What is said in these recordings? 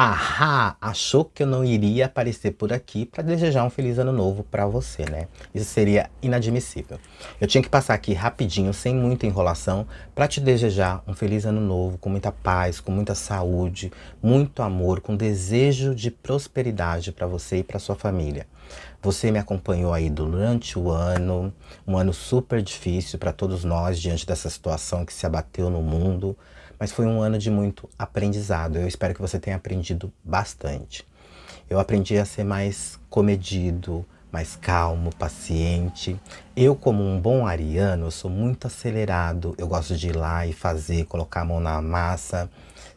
Ahá, achou que eu não iria aparecer por aqui para desejar um feliz ano novo para você, né? Isso seria inadmissível. Eu tinha que passar aqui rapidinho, sem muita enrolação, para te desejar um feliz ano novo, com muita paz, com muita saúde, muito amor, com desejo de prosperidade para você e para sua família. Você me acompanhou aí durante o ano, um ano super difícil para todos nós diante dessa situação que se abateu no mundo, mas foi um ano de muito aprendizado. Eu espero que você tenha aprendido aprendido bastante. Eu aprendi a ser mais comedido, mais calmo, paciente. Eu, como um bom ariano, sou muito acelerado. Eu gosto de ir lá e fazer, colocar a mão na massa,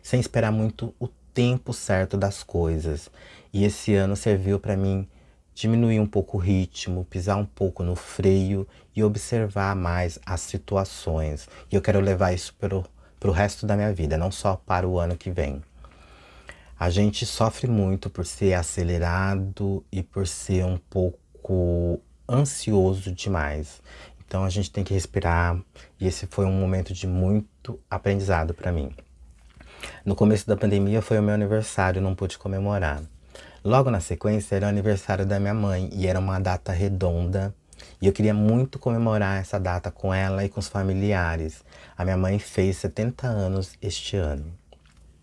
sem esperar muito o tempo certo das coisas. E esse ano serviu para mim diminuir um pouco o ritmo, pisar um pouco no freio e observar mais as situações. E eu quero levar isso para o resto da minha vida, não só para o ano que vem. A gente sofre muito por ser acelerado e por ser um pouco ansioso demais. Então a gente tem que respirar e esse foi um momento de muito aprendizado para mim. No começo da pandemia foi o meu aniversário, não pude comemorar. Logo na sequência era o aniversário da minha mãe e era uma data redonda e eu queria muito comemorar essa data com ela e com os familiares. A minha mãe fez 70 anos este ano.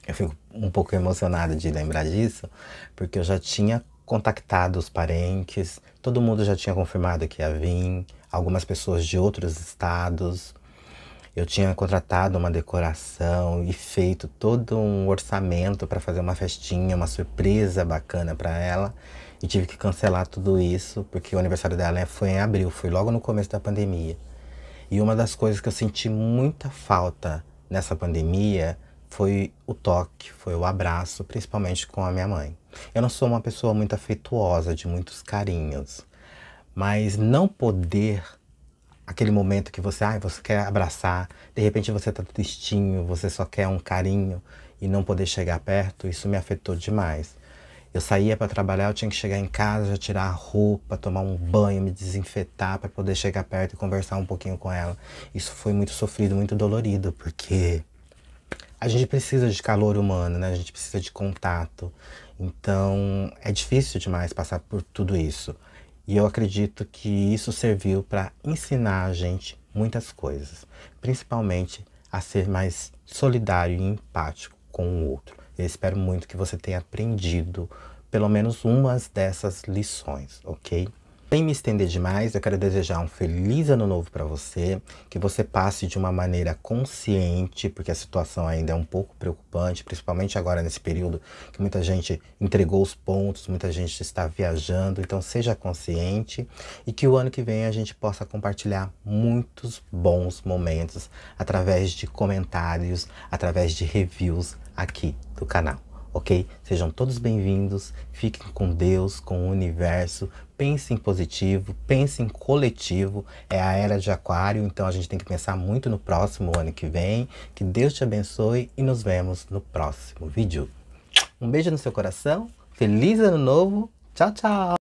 Eu fico um pouco emocionada de lembrar disso, porque eu já tinha contactado os parentes, todo mundo já tinha confirmado que ia vir, algumas pessoas de outros estados. Eu tinha contratado uma decoração e feito todo um orçamento para fazer uma festinha, uma surpresa bacana para ela. E tive que cancelar tudo isso, porque o aniversário dela foi em abril, foi logo no começo da pandemia. E uma das coisas que eu senti muita falta nessa pandemia foi o toque, foi o abraço, principalmente com a minha mãe. Eu não sou uma pessoa muito afetuosa, de muitos carinhos, mas não poder aquele momento que você, ah, você quer abraçar, de repente você está tristinho, você só quer um carinho e não poder chegar perto, isso me afetou demais. Eu saía para trabalhar, eu tinha que chegar em casa, já tirar a roupa, tomar um banho, me desinfetar para poder chegar perto e conversar um pouquinho com ela. Isso foi muito sofrido, muito dolorido, porque a gente precisa de calor humano, né? A gente precisa de contato. Então, é difícil demais passar por tudo isso. E eu acredito que isso serviu para ensinar a gente muitas coisas, principalmente a ser mais solidário e empático com o outro. Eu espero muito que você tenha aprendido pelo menos umas dessas lições, ok? Sem me estender demais, eu quero desejar um feliz ano novo para você, que você passe de uma maneira consciente, porque a situação ainda é um pouco preocupante, principalmente agora nesse período que muita gente entregou os pontos, muita gente está viajando, então seja consciente e que o ano que vem a gente possa compartilhar muitos bons momentos através de comentários, através de reviews aqui do canal ok? Sejam todos bem-vindos, fiquem com Deus, com o universo, pensem positivo, pensem coletivo. É a era de Aquário, então a gente tem que pensar muito no próximo ano que vem. Que Deus te abençoe e nos vemos no próximo vídeo. Um beijo no seu coração, feliz ano novo, tchau, tchau!